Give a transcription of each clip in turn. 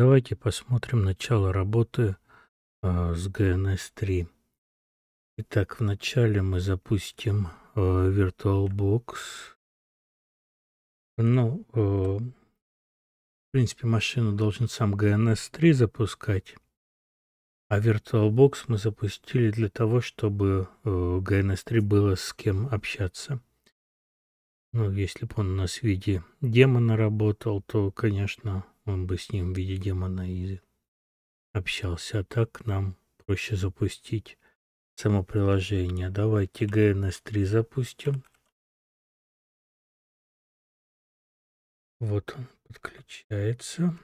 Давайте посмотрим начало работы а, с GNS3. Итак, вначале мы запустим а, VirtualBox. Ну, а, в принципе, машину должен сам GNS3 запускать. А VirtualBox мы запустили для того, чтобы GNS3 было с кем общаться. Ну, если бы он у нас в виде демона работал, то, конечно, он бы с ним в виде демона и общался. А так нам проще запустить само приложение. Давайте GNS3 запустим. Вот он подключается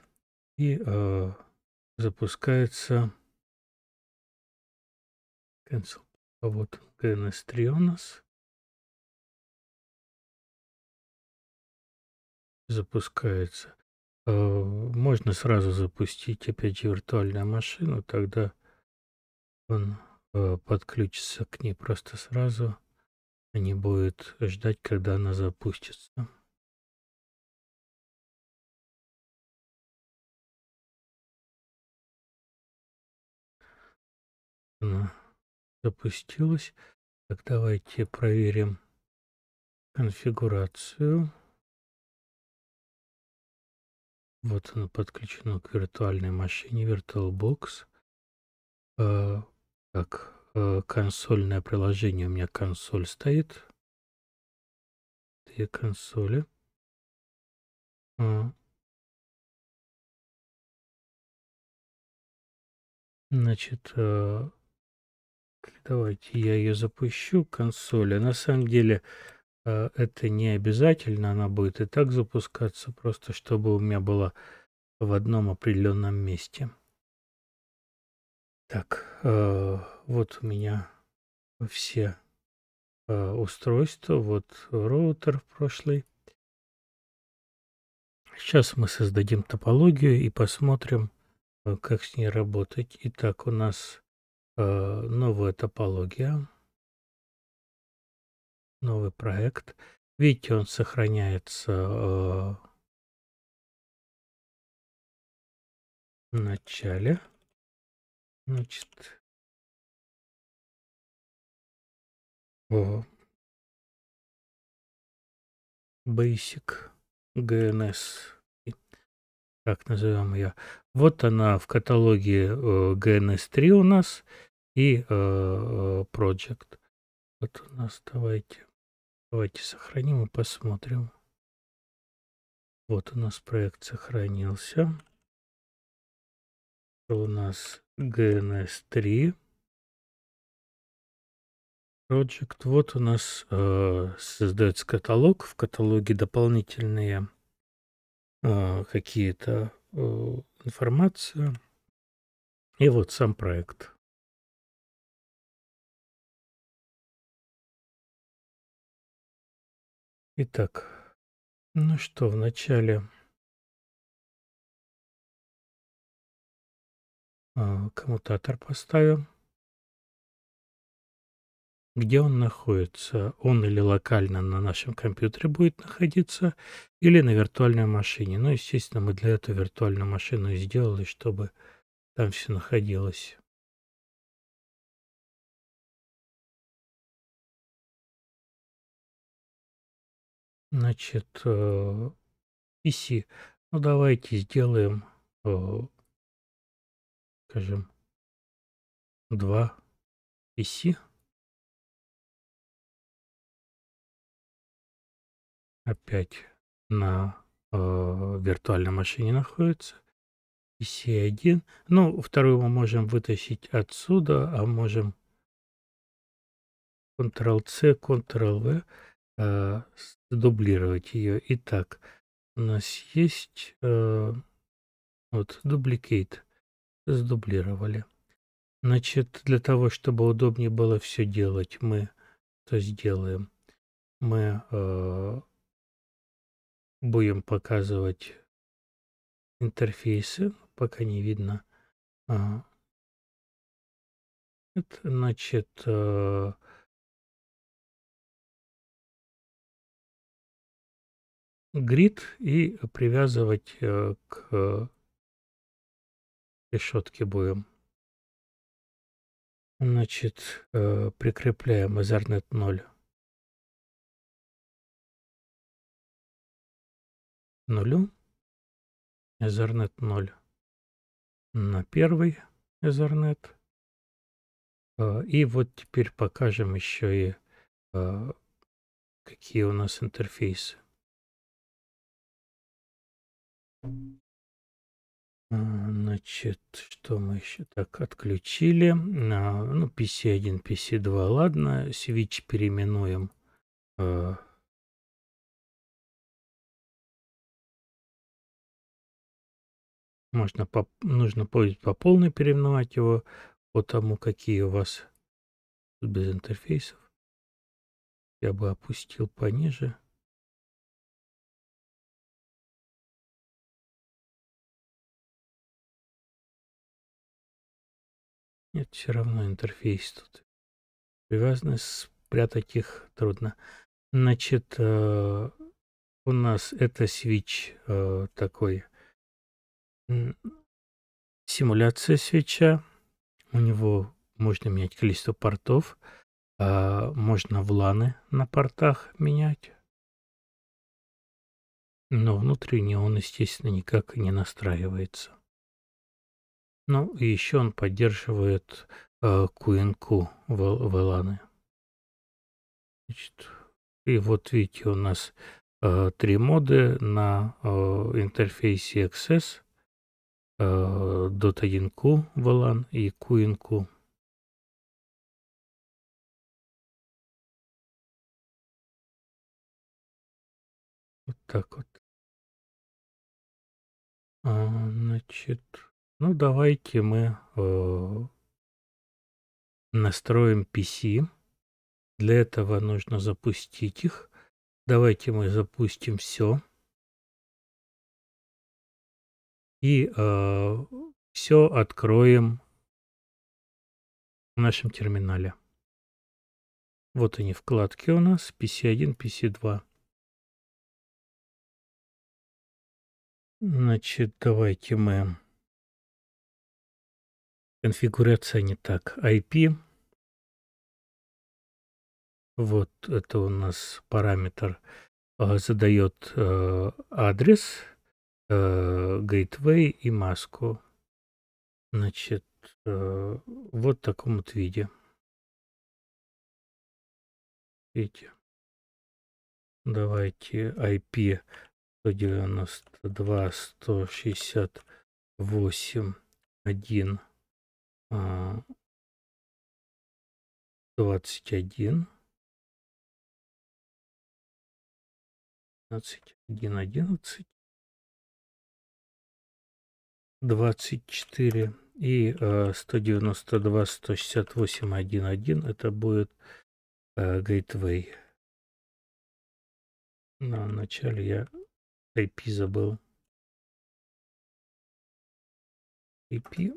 и э, запускается cancel. А вот GNS3 у нас. Запускается. Э, можно сразу запустить опять виртуальную машину, тогда он э, подключится к ней просто сразу, а не будет ждать, когда она запустится. Она запустилась. Так давайте проверим конфигурацию. Вот подключено к виртуальной машине VirtualBox. Э, так, а, консольное приложение. У меня консоль стоит. Две консоли. А. Значит, давайте я ее запущу, консоль. На самом деле, Э, это не обязательно она будет и так запускаться, просто чтобы у меня было в одном определенном месте. Так, э, вот у меня все э, устройства, вот роутер прошлый. Сейчас мы создадим топологию и посмотрим, как с ней работать. Итак, у нас новая топология новый проект. Видите, он сохраняется э, в начале. Значит, о. Basic GNS. Так назовем ее. Вот она в каталоге э, GNS3 у нас и э, Project. Вот у нас давайте Давайте сохраним и посмотрим. Вот у нас проект сохранился. У нас GNS3. Project. Вот у нас э, создается каталог. В каталоге дополнительные э, какие-то э, информации. И вот сам проект. Итак, ну что, вначале... А, коммутатор поставим. Где он находится? Он или локально на нашем компьютере будет находиться, или на виртуальной машине. Ну, естественно, мы для этого виртуальную машину и сделали, чтобы там все находилось. Значит, PC. Э, ну, давайте сделаем, э, скажем, два PC. Опять на э, виртуальной машине находится. PC1. Ну, вторую мы можем вытащить отсюда, а можем Ctrl-C, Ctrl-V э, дублировать ее. Итак, у нас есть э, вот дубликейт. Сдублировали. Значит, для того, чтобы удобнее было все делать, мы что сделаем? Мы э, будем показывать интерфейсы, пока не видно. Ага. Это значит, э, грид и привязывать э, к э, решетке будем. Значит, э, прикрепляем Ethernet 0. 0. Ethernet 0 на первый Ethernet. И вот теперь покажем еще и какие у нас интерфейсы. А, значит, что мы еще так отключили? А, ну, PC1, PC2, ладно. Switch переименуем. А. Можно по, нужно пользоваться по полной переименовать его по тому, какие у вас без интерфейсов. Я бы опустил пониже. Нет, все равно интерфейс тут. Привязанность спрятать их трудно. Значит, э, у нас это свич э, такой. Симуляция свеча. У него можно менять количество портов. Э, можно вланы на портах менять. Но внутренне он, естественно, никак не настраивается. Ну, и еще он поддерживает э, Куинку Веланы. Значит, и вот видите, у нас э, три моды на э, интерфейсе XS. Э, Dota1Q VLAN и QINQ. Вот так вот. А, значит... Ну, давайте мы э, настроим PC. Для этого нужно запустить их. Давайте мы запустим все. И э, все откроем в нашем терминале. Вот они, вкладки у нас, PC1, PC2. Значит, давайте мы конфигурация не так. IP. Вот это у нас параметр. Э, задает э, адрес, э, gateway и маску. Значит, вот в таком вот виде. Видите? Давайте IP 192 168 1 а, двадцать один, двадцать один, одиннадцать, двадцать четыре и а, сто девяносто два, сто шестьдесят восемь, один, один. Это будет а, Gateway. На начале я IP забыл. IP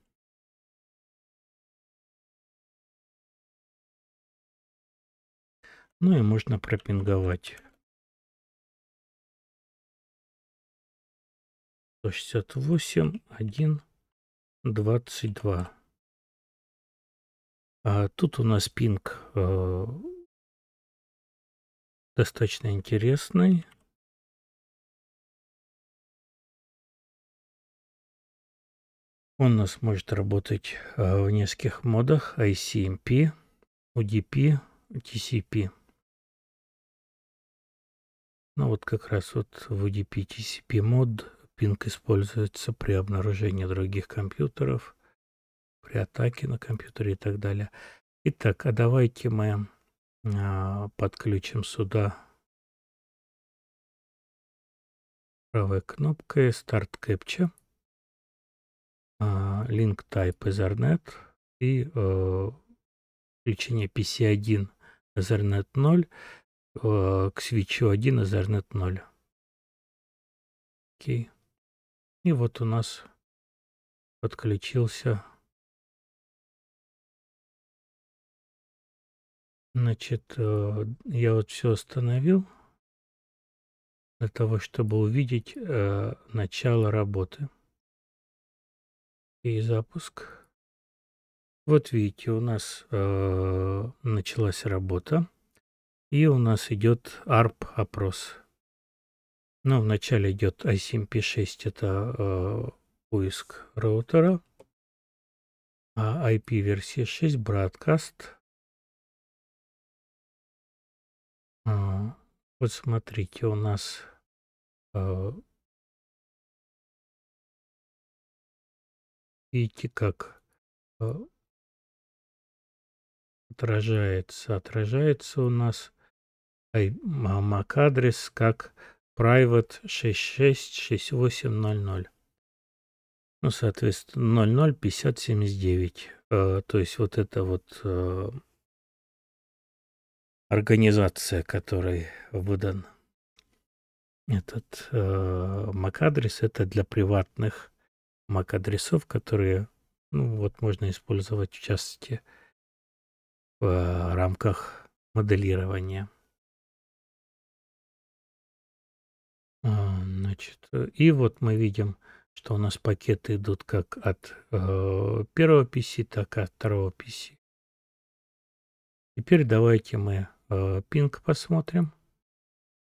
Ну и можно пропинговать. 168, 1, 22. А тут у нас пинг э, достаточно интересный. Он у нас может работать э, в нескольких модах ICMP, UDP, TCP. Ну вот как раз вот в UDP TCP мод пинг используется при обнаружении других компьютеров, при атаке на компьютере и так далее. Итак, а давайте мы а, подключим сюда правой кнопкой Start Capture, а, Link Type Ethernet и а, э, включение PC1 Ethernet 0 Э, к свечу 1 из Ethernet 0. Окей. И вот у нас подключился Значит, э, я вот все остановил для того, чтобы увидеть э, начало работы. И запуск. Вот видите, у нас э, началась работа. И у нас идет ARP-опрос. Но ну, вначале идет ICMP6, это э, поиск роутера. А IP-версия 6, broadcast. А, вот смотрите, у нас э, видите, как э, отражается. Отражается у нас MAC-адрес как private 666800. Ну, соответственно, 005079. Э, то есть вот это вот э, организация, которой выдан этот э, MAC-адрес, это для приватных MAC-адресов, которые, ну, вот можно использовать в частности э, в рамках моделирования. А, значит, э, и вот мы видим, что у нас пакеты идут как от э, первого PC, так и от второго PC. Теперь давайте мы э, пинг посмотрим.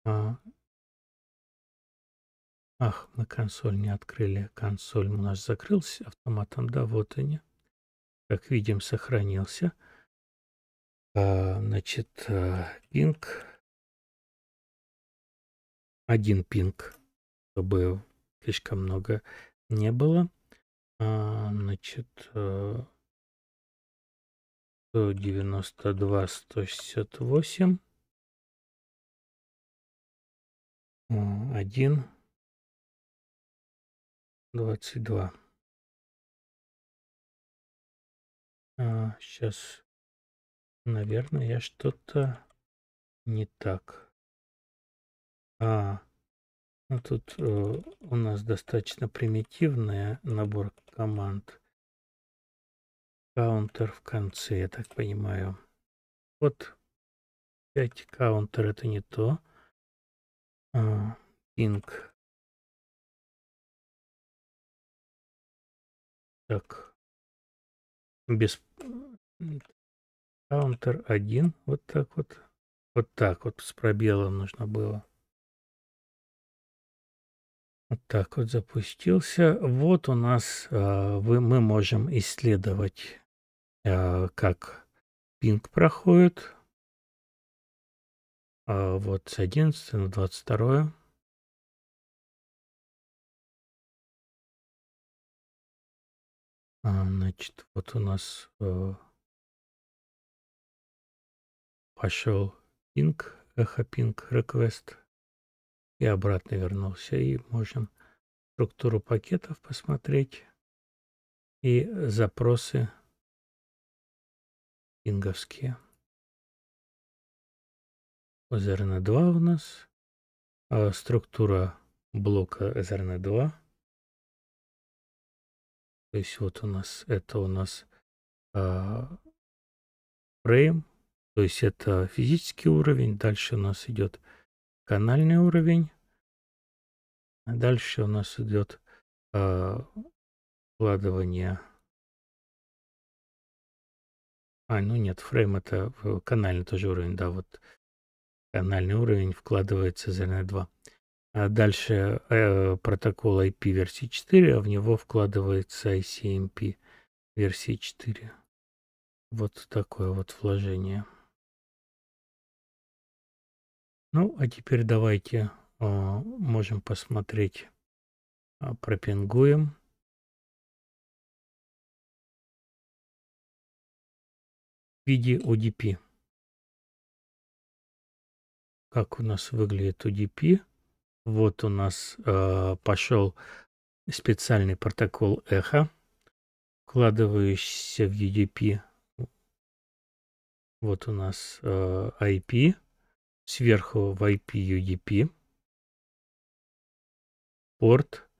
А, ах, мы консоль не открыли. Консоль у нас закрылась автоматом. Да, вот они. Как видим, сохранился. А, значит, э, пинг один пинг, чтобы слишком много не было. А, значит, 192, э, 168. один двадцать два Сейчас, а, наверное, я что-то не так. А, ну тут э, у нас достаточно примитивный набор команд. Каунтер в конце, я так понимаю. Вот 5 каунтер это не то. А, ping. Так. Без каунтер 1. Вот так вот. Вот так вот с пробелом нужно было. Вот так вот запустился. Вот у нас а, вы мы можем исследовать, а, как пинг проходит. А, вот с 11 на 22. Значит, вот у нас пошел пинг, эхо пинг реквест и обратно вернулся. И можем структуру пакетов посмотреть и запросы инговские Ethernet2 у нас, а структура блока Ethernet2. То есть вот у нас, это у нас а, фрейм, то есть это физический уровень, дальше у нас идет канальный уровень. А дальше у нас идет э, вкладывание. А, ну нет, фрейм это э, канальный тоже уровень, да, вот канальный уровень вкладывается ZRN2. А дальше э, протокол IP версии 4, а в него вкладывается ICMP версии 4. Вот такое вот вложение. Ну, а теперь давайте а, можем посмотреть, о, а, пропингуем. В виде ODP. Как у нас выглядит ODP? Вот у нас а, пошел специальный протокол эхо, вкладывающийся в UDP. Вот у нас IP сверху в IP UDP, порт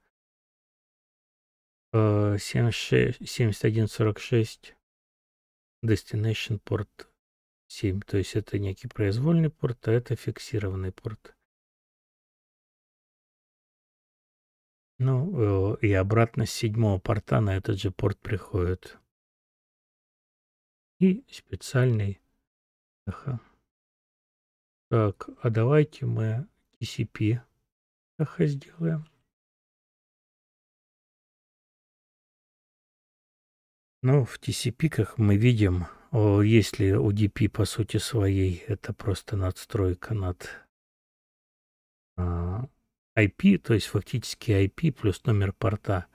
7146, э, destination порт 7, то есть это некий произвольный порт, а это фиксированный порт. Ну, э, и обратно с седьмого порта на этот же порт приходит. И специальный. Ага. Так, а давайте мы TCP сделаем. Ну, в TCP, как мы видим, если UDP по сути своей это просто надстройка над а, IP, то есть фактически IP плюс номер порта,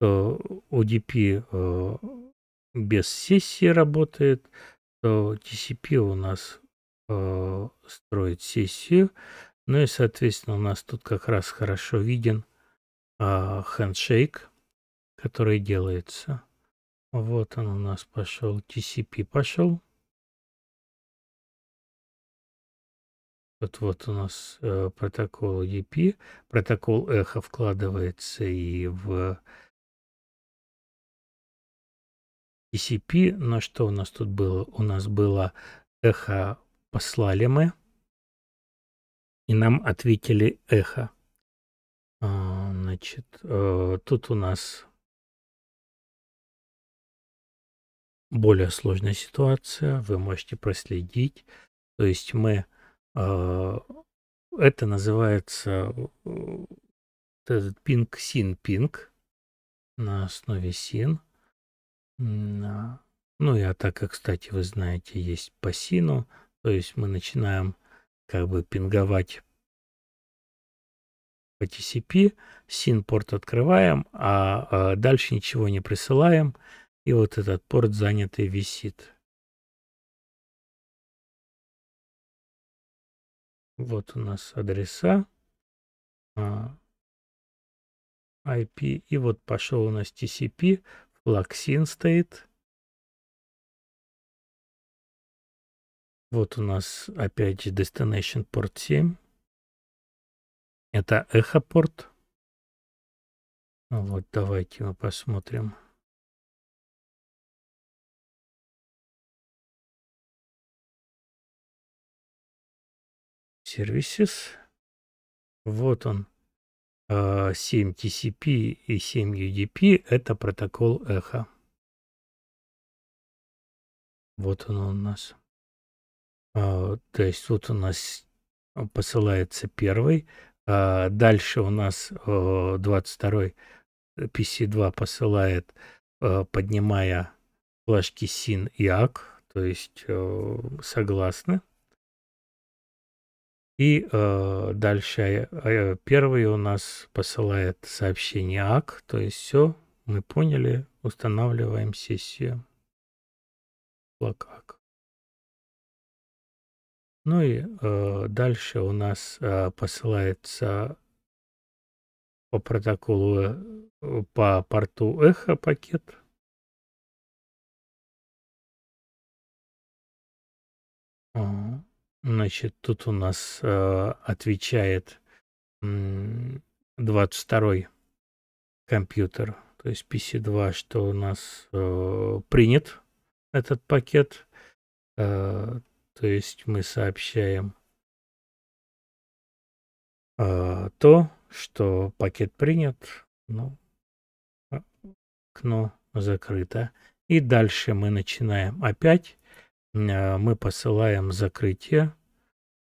то UDP э, без сессии работает, то TCP у нас э, строить сессию. Ну и, соответственно, у нас тут как раз хорошо виден э, хендшейк, который делается. Вот он у нас пошел, TCP пошел. Вот, вот у нас э, протокол UDP. Протокол эхо вкладывается и в TCP. Но что у нас тут было? У нас было эхо послали мы, и нам ответили эхо. А, значит, э, тут у нас более сложная ситуация, вы можете проследить. То есть мы... Э, это называется э, этот пинг син пинг на основе син. А, ну и атака, кстати, вы знаете, есть по сину. То есть мы начинаем как бы пинговать по TCP, SYN порт открываем, а, а, дальше ничего не присылаем, и вот этот порт занятый висит. Вот у нас адреса, а, IP, и вот пошел у нас TCP, флаг SYN стоит, Вот у нас опять же Destination Port 7. Это эхопорт. Вот давайте мы посмотрим. Services. Вот он. 7 а, TCP и 7 UDP это протокол эхо. Вот он у нас. А, то есть тут у нас посылается первый, а, дальше у нас 22-й PC2 э, посылает, э, поднимая флажки син и ак, то есть согласны. И э, дальше первый у нас посылает сообщение ак, то есть все, мы поняли, устанавливаем сессию. плакак. Ну и э, дальше у нас э, посылается по протоколу э, по порту эхо пакет. А, значит, тут у нас э, отвечает 22 компьютер, то есть PC2, что у нас э, принят этот пакет. Э, то есть мы сообщаем э, то, что пакет принят, ну, а, окно закрыто. И дальше мы начинаем опять. Э, мы посылаем закрытие,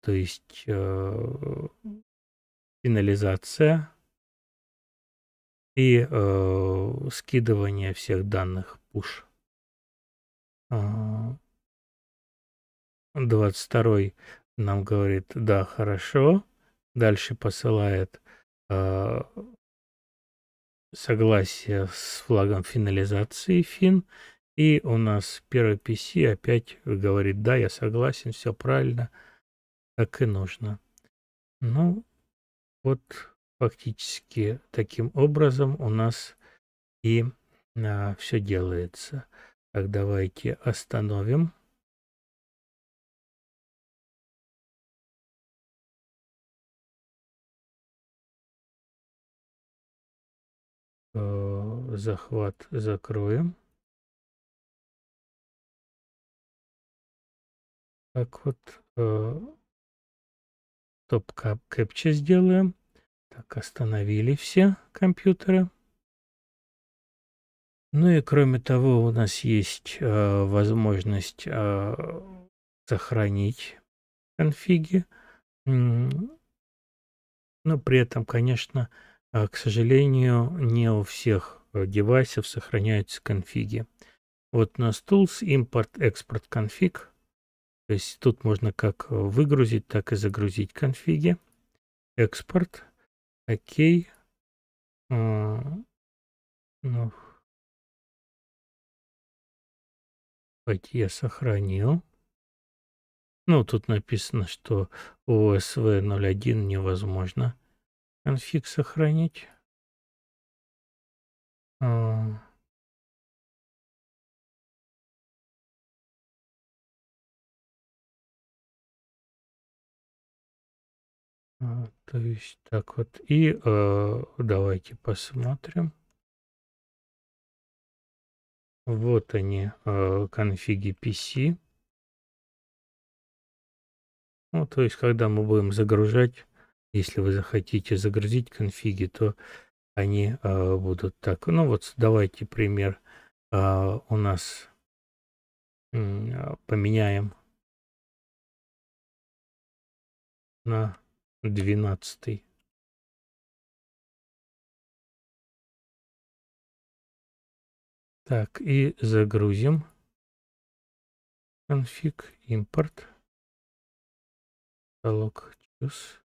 то есть э, финализация и э, скидывание всех данных push. 22 нам говорит, да, хорошо. Дальше посылает э, согласие с флагом финализации фин. И у нас первый PC опять говорит, да, я согласен, все правильно, так и нужно. Ну, вот фактически таким образом у нас и а, все делается. Так, давайте остановим Э, захват закроем. Так вот, э, топ кэпча сделаем. Так, остановили все компьютеры. Ну и кроме того, у нас есть э, возможность э, сохранить конфиги. Но ну, при этом, конечно, э, а, к сожалению, не у всех э, девайсов сохраняются конфиги. Вот на Stools импорт-экспорт конфиг. То есть тут можно как выгрузить, так и загрузить конфиги. Экспорт. Окей. А, ну, я сохранил. Ну, тут написано, что ОСВ 01 невозможно. Конфиг сохранить. А. а. то есть так вот. И э, давайте посмотрим. Вот они, э, конфиги PC. Ну, то есть, когда мы будем загружать если вы захотите загрузить конфиги, то они э, будут так. Ну вот давайте пример э, у нас э, поменяем на 12. Так, и загрузим конфиг импорт залог choose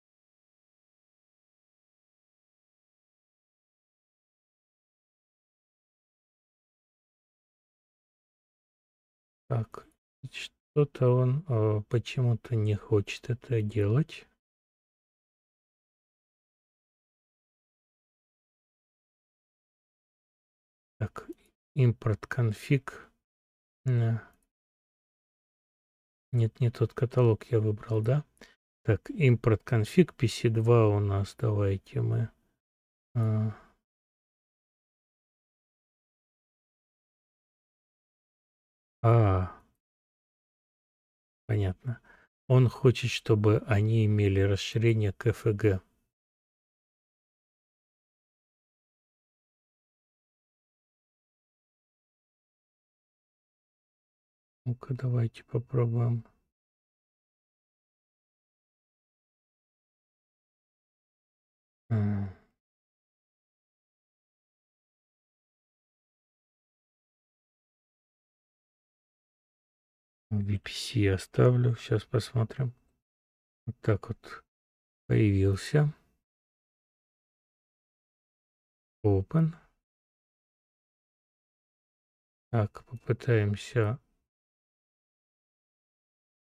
Так, что-то он э, почему-то не хочет это делать. Так, импорт конфиг. Нет, не тот каталог я выбрал, да? Так, импорт конфиг PC2 у нас. Давайте мы... Э, А, понятно. Он хочет, чтобы они имели расширение к КФГ. Ну-ка, давайте попробуем. Mm. VPC оставлю. Сейчас посмотрим. Вот так вот появился. Open. Так, попытаемся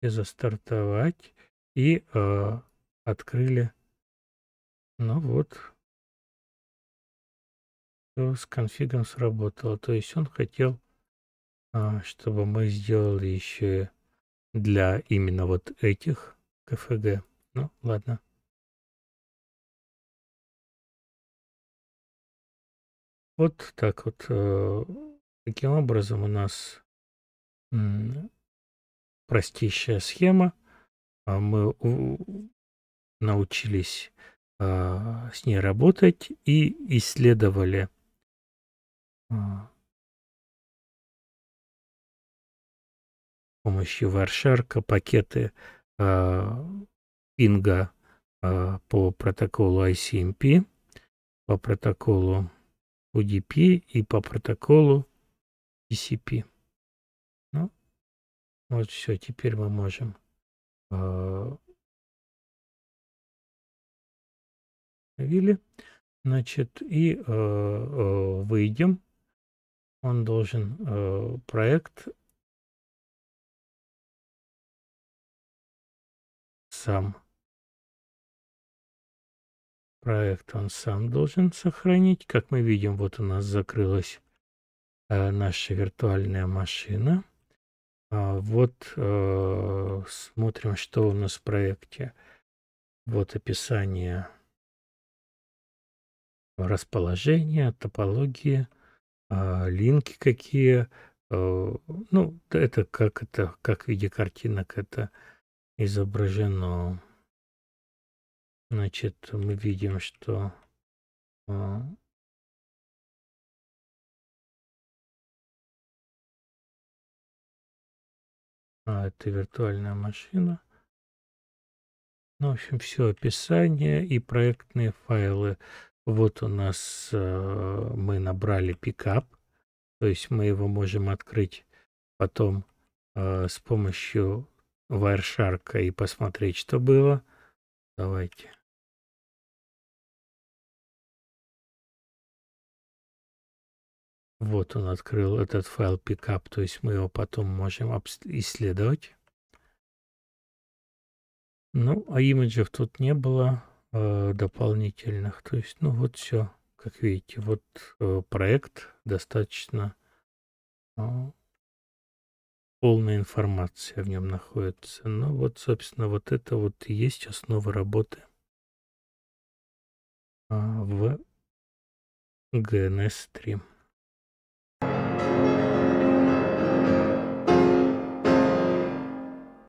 застартовать. И э, открыли. Ну вот. с конфигом сработало. То есть он хотел а, чтобы мы сделали еще для именно вот этих КФГ. Ну, ладно. Вот так вот. Э, таким образом у нас простейшая схема. А мы научились а, с ней работать и исследовали помощью Варшарка, пакеты э, пинга э, по протоколу ICMP, по протоколу UDP и по протоколу TCP. Ну, вот все, теперь мы можем э, Значит, и э, э, выйдем. Он должен э, проект сам. Проект он сам должен сохранить. Как мы видим, вот у нас закрылась э, наша виртуальная машина. А вот э, смотрим, что у нас в проекте. Вот описание расположения, топологии, э, линки какие. Э, ну, это как это, как в виде картинок это изображено. Значит, мы видим, что а, а, это виртуальная машина. Ну, в общем, все описание и проектные файлы. Вот у нас а, мы набрали пикап, то есть мы его можем открыть потом а, с помощью Вайршарка и посмотреть, что было. Давайте. Вот он открыл этот файл пикап, то есть мы его потом можем исследовать. Ну, а имиджев тут не было э, дополнительных. То есть, ну вот все, как видите, вот э, проект достаточно э, полная информация в нем находится. Но ну вот, собственно, вот это вот и есть основа работы а, в GNS3.